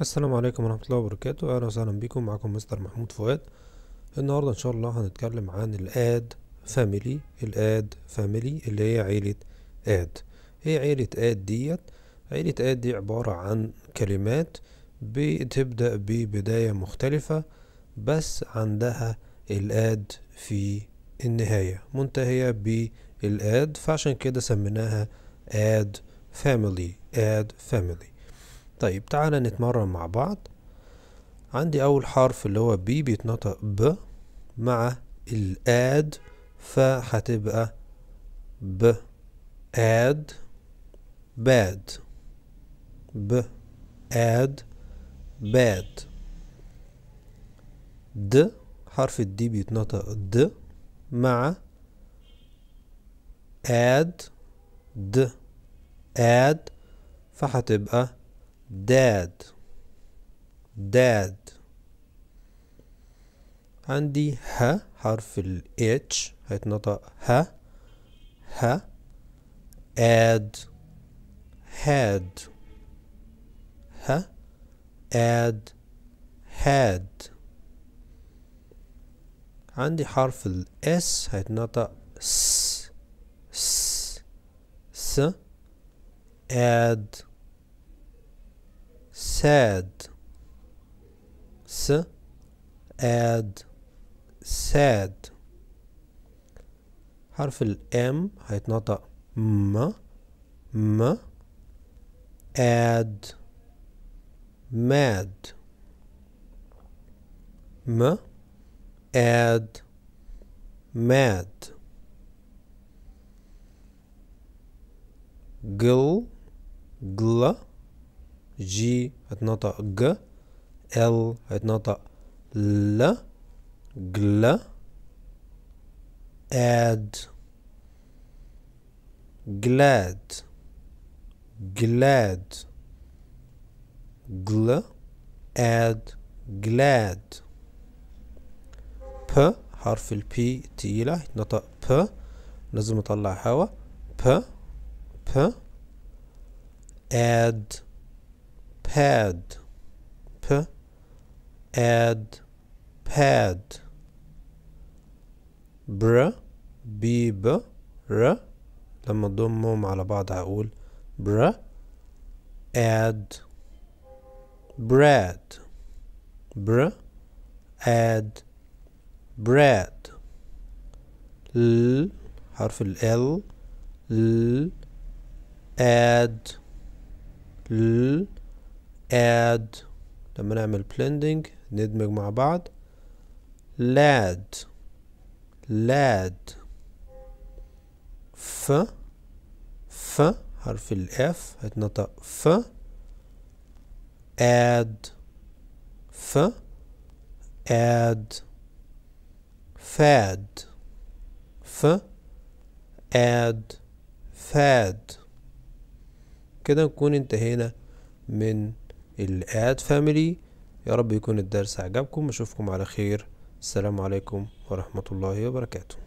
السلام عليكم ورحمة الله وبركاته أهلا وسهلا بكم معكم مستر محمود فؤاد النهاردة إن شاء الله هنتكلم عن الآد فاميلي الآد فاميلي اللي هي عيلة آد هي عيلة آد ديت عيلة آد دي عبارة عن كلمات بتبدأ ببداية مختلفة بس عندها الآد في النهاية منتهية بالآد فعشان كده سميناها آد فاميلي آد فاميلي طيب تعالى نتمرن مع بعض عندي أول حرف اللي هو بي بيتنطق ب مع الاد فهتبقى ب اد باد ب اد باد د حرف الدي بيتنطق د مع اد د اد فهتبقى dad dad عندي ه حرف ال H هيتنطق ه ه add had ه add had عندي حرف ال S هيتنطق س س س add sad s add sad حرف الام هيتنطق م م add mad م add mad gl gl جي هتنطق ج ال هتنطق ل جل اد جلاد جلاد جل اد جلاد ب حرف البي تقيلة هتنطق ب لازم نطلع هوا ب ب اد pad p add pad br b b r لما اضمهم على بعض هقول br add bread br add bread l حرف ال l l add l add لما نعمل blending ندمج مع بعض lad lad ف ف حرف الاف هيتنطق ف add ف add fad ف add fad كده نكون انتهينا من الاد فاميلي يا رب يكون الدرس عجبكم اشوفكم على خير السلام عليكم ورحمة الله وبركاته